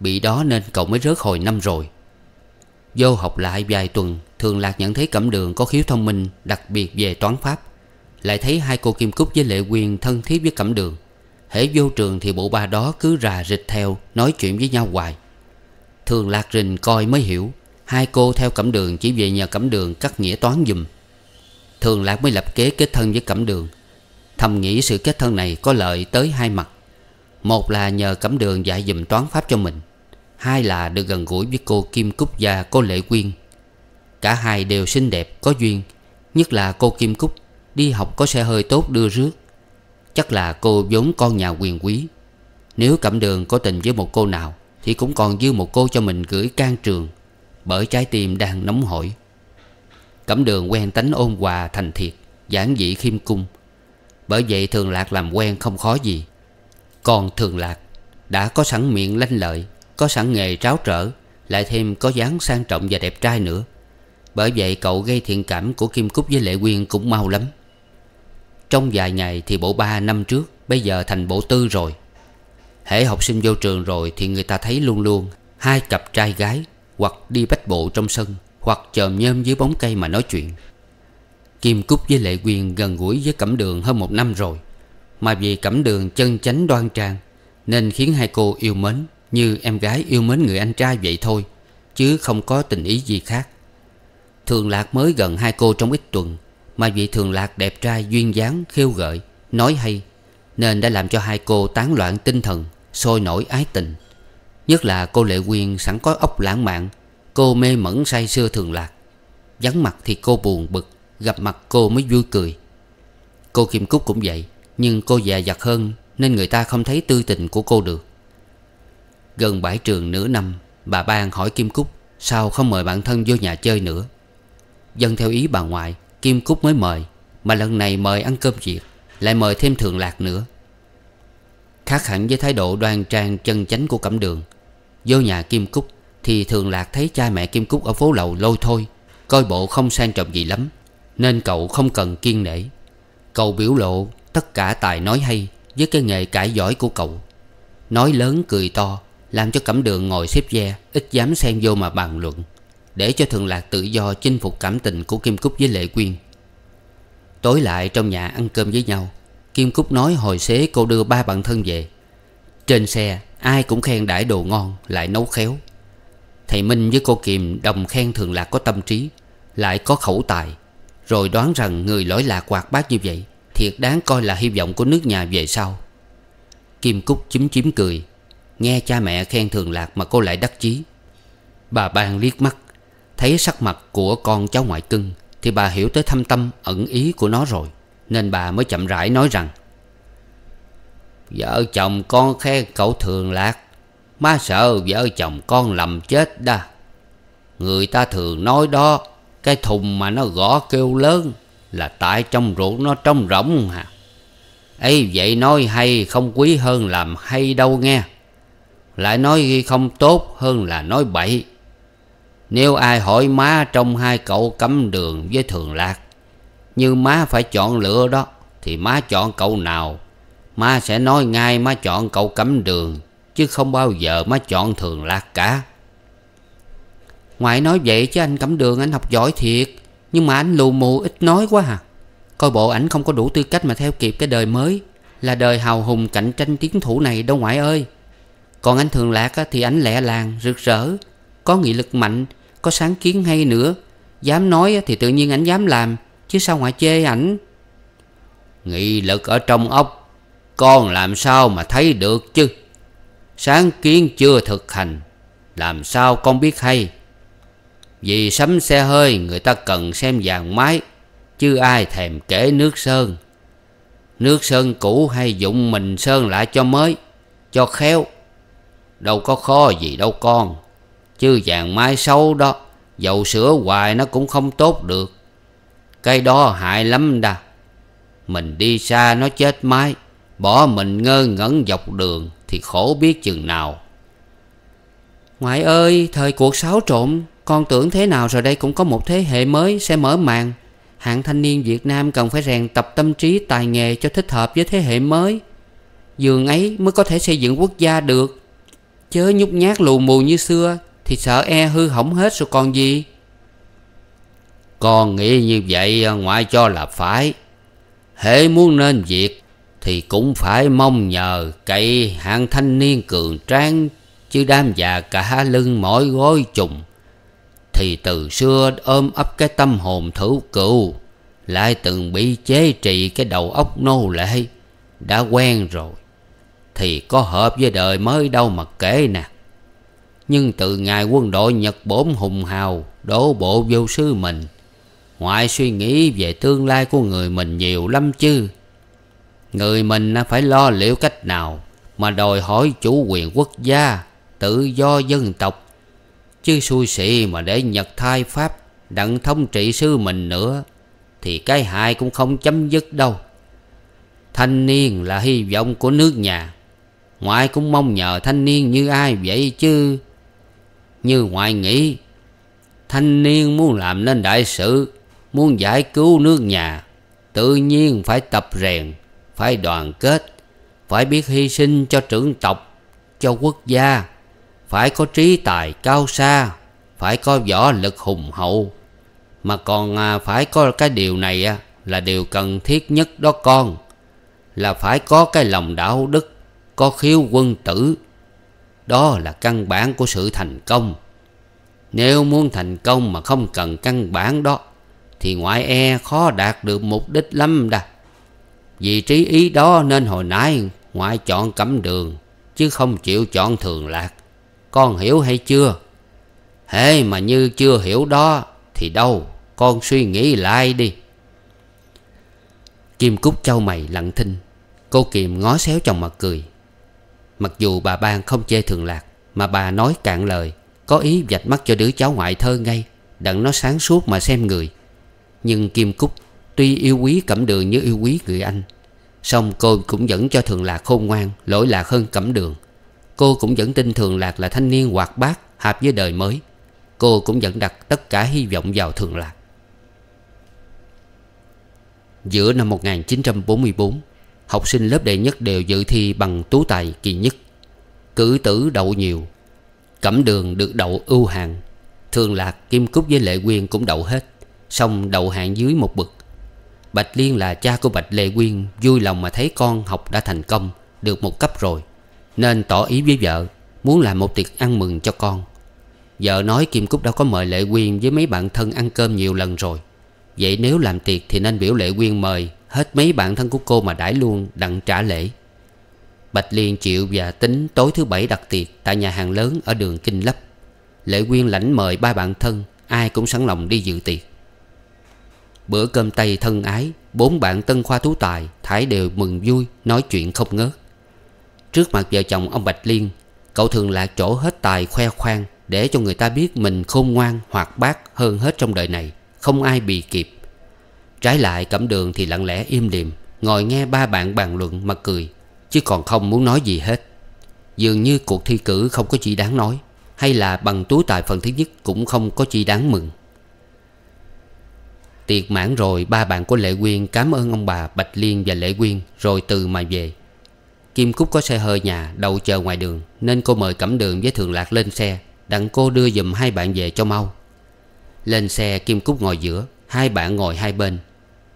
Bị đó nên cậu mới rớt hồi năm rồi Vô học lại vài tuần Thường Lạc nhận thấy Cẩm Đường có khiếu thông minh Đặc biệt về toán pháp Lại thấy hai cô Kim Cúc với Lệ Quyên thân thiết với Cẩm Đường Hễ vô trường thì bộ ba đó cứ rà rịch theo Nói chuyện với nhau hoài Thường Lạc rình coi mới hiểu Hai cô theo Cẩm Đường chỉ về nhờ Cẩm Đường cắt nghĩa toán dùm Thường Lạc mới lập kế kết thân với Cẩm Đường Thầm nghĩ sự kết thân này có lợi tới hai mặt Một là nhờ Cẩm Đường dạy dùm toán pháp cho mình Hai là được gần gũi với cô Kim Cúc và cô Lệ Quyên Cả hai đều xinh đẹp, có duyên Nhất là cô Kim Cúc Đi học có xe hơi tốt đưa rước Chắc là cô vốn con nhà quyền quý Nếu cẩm đường có tình với một cô nào Thì cũng còn dư một cô cho mình gửi can trường Bởi trái tim đang nóng hổi Cẩm đường quen tánh ôn hòa thành thiệt Giản dị khiêm cung Bởi vậy thường lạc làm quen không khó gì Còn thường lạc Đã có sẵn miệng lanh lợi có sẵn nghề tráo trở Lại thêm có dáng sang trọng và đẹp trai nữa Bởi vậy cậu gây thiện cảm của Kim Cúc với Lệ Quyên cũng mau lắm Trong vài ngày thì bộ ba năm trước Bây giờ thành bộ tư rồi Hễ học sinh vô trường rồi Thì người ta thấy luôn luôn Hai cặp trai gái Hoặc đi bách bộ trong sân Hoặc chồm nhôm dưới bóng cây mà nói chuyện Kim Cúc với Lệ Quyên gần gũi với Cẩm Đường hơn một năm rồi Mà vì Cẩm Đường chân chánh đoan trang Nên khiến hai cô yêu mến như em gái yêu mến người anh trai vậy thôi Chứ không có tình ý gì khác Thường Lạc mới gần hai cô trong ít tuần Mà vị Thường Lạc đẹp trai duyên dáng khiêu gợi Nói hay Nên đã làm cho hai cô tán loạn tinh thần Sôi nổi ái tình Nhất là cô Lệ Quyên sẵn có ốc lãng mạn Cô mê mẩn say sưa Thường Lạc Vắng mặt thì cô buồn bực Gặp mặt cô mới vui cười Cô Kim Cúc cũng vậy Nhưng cô già dặt hơn Nên người ta không thấy tư tình của cô được Gần bãi trường nửa năm Bà Ban hỏi Kim Cúc Sao không mời bạn thân vô nhà chơi nữa Dân theo ý bà ngoại Kim Cúc mới mời Mà lần này mời ăn cơm việt Lại mời thêm thường lạc nữa Khác hẳn với thái độ đoan trang chân chánh của cẩm đường Vô nhà Kim Cúc Thì thường lạc thấy cha mẹ Kim Cúc ở phố lầu lôi thôi Coi bộ không sang trọng gì lắm Nên cậu không cần kiên nể Cậu biểu lộ tất cả tài nói hay Với cái nghề cải giỏi của cậu Nói lớn cười to làm cho cẩm đường ngồi xếp ve Ít dám xen vô mà bàn luận Để cho thường lạc tự do chinh phục cảm tình của Kim Cúc với Lệ Quyên Tối lại trong nhà ăn cơm với nhau Kim Cúc nói hồi xế cô đưa ba bạn thân về Trên xe ai cũng khen đãi đồ ngon Lại nấu khéo Thầy Minh với cô Kiềm đồng khen thường lạc có tâm trí Lại có khẩu tài Rồi đoán rằng người lỗi lạc quạt bát như vậy Thiệt đáng coi là hy vọng của nước nhà về sau Kim Cúc chúm chím cười Nghe cha mẹ khen thường lạc mà cô lại đắc chí Bà ban liếc mắt Thấy sắc mặt của con cháu ngoại cưng Thì bà hiểu tới thâm tâm ẩn ý của nó rồi Nên bà mới chậm rãi nói rằng Vợ chồng con khen cậu thường lạc Má sợ vợ chồng con lầm chết đa Người ta thường nói đó Cái thùng mà nó gõ kêu lớn Là tại trong ruộng nó trống rỗng hả ấy vậy nói hay không quý hơn làm hay đâu nghe lại nói không tốt hơn là nói bậy nếu ai hỏi má trong hai cậu cấm đường với thường lạc như má phải chọn lựa đó thì má chọn cậu nào má sẽ nói ngay má chọn cậu cấm đường chứ không bao giờ má chọn thường lạc cả ngoại nói vậy chứ anh cấm đường anh học giỏi thiệt nhưng mà anh lù mù ít nói quá à coi bộ ảnh không có đủ tư cách mà theo kịp cái đời mới là đời hào hùng cạnh tranh tiến thủ này đâu ngoại ơi còn anh Thường Lạc thì anh lẹ làng, rực rỡ Có nghị lực mạnh, có sáng kiến hay nữa Dám nói thì tự nhiên anh dám làm Chứ sao ngoại chê ảnh Nghị lực ở trong ốc Con làm sao mà thấy được chứ Sáng kiến chưa thực hành Làm sao con biết hay Vì sắm xe hơi người ta cần xem vàng máy Chứ ai thèm kể nước sơn Nước sơn cũ hay dụng mình sơn lại cho mới Cho khéo Đâu có khó gì đâu con Chứ vàng mai xấu đó Dầu sữa hoài nó cũng không tốt được Cái đó hại lắm đà Mình đi xa nó chết mái Bỏ mình ngơ ngẩn dọc đường Thì khổ biết chừng nào Ngoại ơi thời cuộc xáo trộn Con tưởng thế nào rồi đây cũng có một thế hệ mới sẽ mở màn Hạng thanh niên Việt Nam cần phải rèn tập tâm trí tài nghề cho thích hợp với thế hệ mới Dường ấy mới có thể xây dựng quốc gia được Chớ nhút nhát lù mù như xưa Thì sợ e hư hỏng hết rồi còn gì Con nghĩ như vậy à, ngoại cho là phải Hễ muốn nên việc Thì cũng phải mong nhờ cậy hạng thanh niên cường tráng Chứ đám già cả lưng mỏi gối trùng Thì từ xưa ôm ấp cái tâm hồn thủ cựu Lại từng bị chế trị cái đầu óc nô lệ Đã quen rồi thì có hợp với đời mới đâu mà kể nè Nhưng từ ngày quân đội Nhật bổn hùng hào Đổ bộ vô sư mình Ngoại suy nghĩ về tương lai của người mình nhiều lắm chứ Người mình phải lo liệu cách nào Mà đòi hỏi chủ quyền quốc gia Tự do dân tộc Chứ xui xị mà để Nhật thai Pháp Đặng thống trị sư mình nữa Thì cái hại cũng không chấm dứt đâu Thanh niên là hy vọng của nước nhà Ngoại cũng mong nhờ thanh niên như ai vậy chứ Như ngoại nghĩ Thanh niên muốn làm nên đại sự Muốn giải cứu nước nhà Tự nhiên phải tập rèn Phải đoàn kết Phải biết hy sinh cho trưởng tộc Cho quốc gia Phải có trí tài cao xa Phải có võ lực hùng hậu Mà còn à, phải có cái điều này à, Là điều cần thiết nhất đó con Là phải có cái lòng đạo đức có khiếu quân tử đó là căn bản của sự thành công nếu muốn thành công mà không cần căn bản đó thì ngoại e khó đạt được mục đích lắm đà vì trí ý đó nên hồi nãy ngoại chọn cẩm đường chứ không chịu chọn thường lạc con hiểu hay chưa hễ mà như chưa hiểu đó thì đâu con suy nghĩ lại đi kim cúc châu mày lặng thinh cô kiềm ngó xéo chồng mà cười Mặc dù bà Ban không chê thường lạc Mà bà nói cạn lời Có ý vạch mắt cho đứa cháu ngoại thơ ngay Đặng nó sáng suốt mà xem người Nhưng Kim Cúc Tuy yêu quý cẩm đường như yêu quý người anh song cô cũng vẫn cho thường lạc khôn ngoan Lỗi lạc hơn cẩm đường Cô cũng vẫn tin thường lạc là thanh niên hoạt bát Hợp với đời mới Cô cũng vẫn đặt tất cả hy vọng vào thường lạc Giữa năm 1944 Học sinh lớp đệ nhất đều dự thi bằng tú tài kỳ nhất Cử tử đậu nhiều Cẩm đường được đậu ưu hạng Thường lạc Kim Cúc với Lệ Quyên cũng đậu hết Xong đậu hạng dưới một bậc Bạch Liên là cha của Bạch Lệ Quyên Vui lòng mà thấy con học đã thành công Được một cấp rồi Nên tỏ ý với vợ Muốn làm một tiệc ăn mừng cho con Vợ nói Kim Cúc đã có mời Lệ Quyên Với mấy bạn thân ăn cơm nhiều lần rồi Vậy nếu làm tiệc thì nên biểu Lệ Quyên mời Hết mấy bạn thân của cô mà đãi luôn đặng trả lễ Bạch Liên chịu và tính tối thứ bảy đặt tiệc Tại nhà hàng lớn ở đường Kinh Lấp Lệ Quyên lãnh mời ba bạn thân Ai cũng sẵn lòng đi dự tiệc Bữa cơm tây thân ái Bốn bạn tân khoa tú tài Thái đều mừng vui Nói chuyện không ngớt Trước mặt vợ chồng ông Bạch Liên Cậu thường là chỗ hết tài khoe khoang Để cho người ta biết mình khôn ngoan Hoạt bát hơn hết trong đời này Không ai bì kịp Trái lại cẩm đường thì lặng lẽ im lìm Ngồi nghe ba bạn bàn luận mà cười Chứ còn không muốn nói gì hết Dường như cuộc thi cử không có gì đáng nói Hay là bằng túi tài phần thứ nhất Cũng không có gì đáng mừng Tiệc mãn rồi ba bạn của Lệ Quyên Cảm ơn ông bà Bạch Liên và Lệ Quyên Rồi từ mà về Kim Cúc có xe hơi nhà đậu chờ ngoài đường Nên cô mời Cẩm Đường với Thường Lạc lên xe Đặng cô đưa dùm hai bạn về cho mau Lên xe Kim Cúc ngồi giữa Hai bạn ngồi hai bên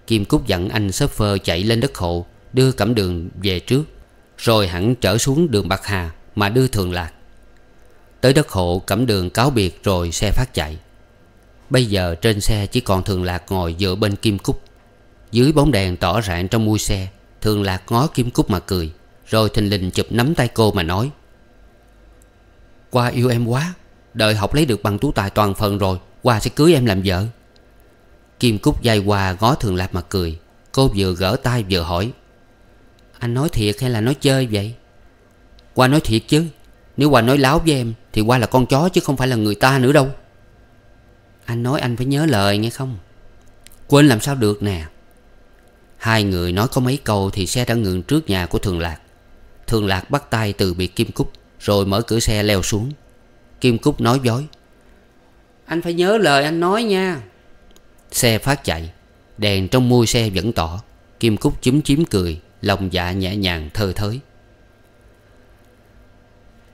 Kim Cúc dặn anh shopper chạy lên đất hộ Đưa cẩm đường về trước Rồi hẳn trở xuống đường Bạc Hà Mà đưa thường lạc Tới đất hộ cẩm đường cáo biệt Rồi xe phát chạy Bây giờ trên xe chỉ còn thường lạc ngồi dựa bên Kim Cúc Dưới bóng đèn tỏ rạng trong mui xe Thường lạc ngó Kim Cúc mà cười Rồi thình lình chụp nắm tay cô mà nói Qua yêu em quá Đợi học lấy được bằng tú tài toàn phần rồi Qua sẽ cưới em làm vợ Kim Cúc dai qua ngó Thường Lạp mà cười Cô vừa gỡ tay vừa hỏi Anh nói thiệt hay là nói chơi vậy Qua nói thiệt chứ Nếu qua nói láo với em Thì qua là con chó chứ không phải là người ta nữa đâu Anh nói anh phải nhớ lời nghe không Quên làm sao được nè Hai người nói có mấy câu Thì xe đã ngừng trước nhà của Thường Lạc Thường Lạc bắt tay từ biệt Kim Cúc Rồi mở cửa xe leo xuống Kim Cúc nói dối Anh phải nhớ lời anh nói nha Xe phát chạy Đèn trong mui xe vẫn tỏ Kim Cúc chúm chím cười Lòng dạ nhẹ nhàng thơ thới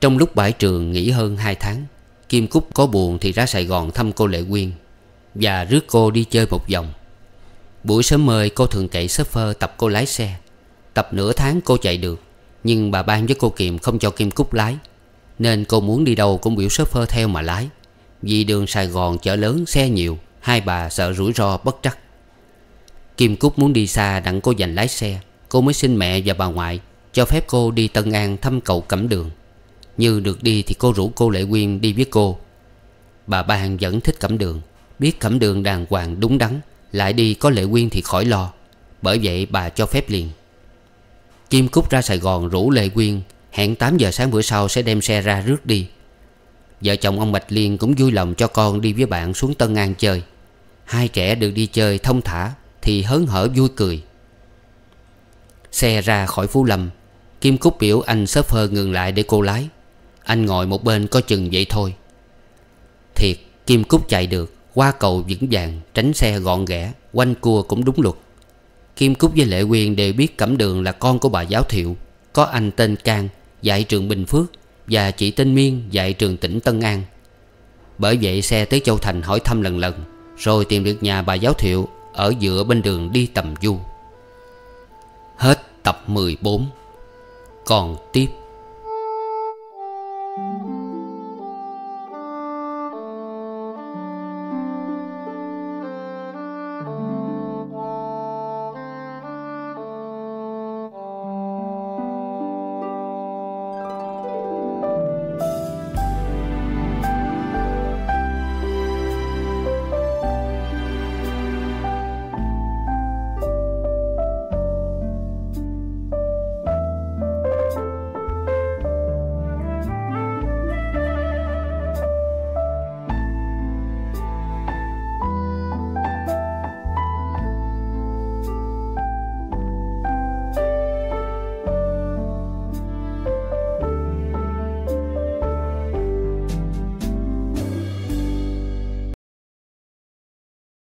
Trong lúc bãi trường nghỉ hơn 2 tháng Kim Cúc có buồn thì ra Sài Gòn thăm cô Lệ Quyên Và rước cô đi chơi một vòng Buổi sớm mời cô thường cậy phơ tập cô lái xe Tập nửa tháng cô chạy được Nhưng bà ban với cô kiềm không cho Kim Cúc lái Nên cô muốn đi đâu cũng biểu phơ theo mà lái Vì đường Sài Gòn chở lớn xe nhiều Hai bà sợ rủi ro bất trắc Kim Cúc muốn đi xa đặng cô giành lái xe Cô mới xin mẹ và bà ngoại Cho phép cô đi Tân An thăm cậu Cẩm Đường Như được đi thì cô rủ cô Lệ Quyên đi với cô Bà Ban vẫn thích Cẩm Đường Biết Cẩm Đường đàng hoàng đúng đắn Lại đi có Lệ Quyên thì khỏi lo Bởi vậy bà cho phép liền Kim Cúc ra Sài Gòn rủ Lệ Quyên Hẹn 8 giờ sáng bữa sau sẽ đem xe ra rước đi Vợ chồng ông Bạch Liên cũng vui lòng cho con đi với bạn xuống Tân An chơi Hai trẻ được đi chơi thông thả Thì hớn hở vui cười Xe ra khỏi Phú Lâm Kim Cúc biểu anh sớp hơ ngừng lại để cô lái Anh ngồi một bên có chừng vậy thôi Thiệt Kim Cúc chạy được Qua cầu vững vàng Tránh xe gọn ghẽ Quanh cua cũng đúng luật Kim Cúc với Lệ Quyên đều biết Cẩm Đường là con của bà giáo thiệu Có anh tên Cang Dạy trường Bình Phước Và chị tên Miên dạy trường tỉnh Tân An Bởi vậy xe tới Châu Thành hỏi thăm lần lần rồi tìm được nhà bà giáo thiệu Ở giữa bên đường đi tầm du Hết tập 14 Còn tiếp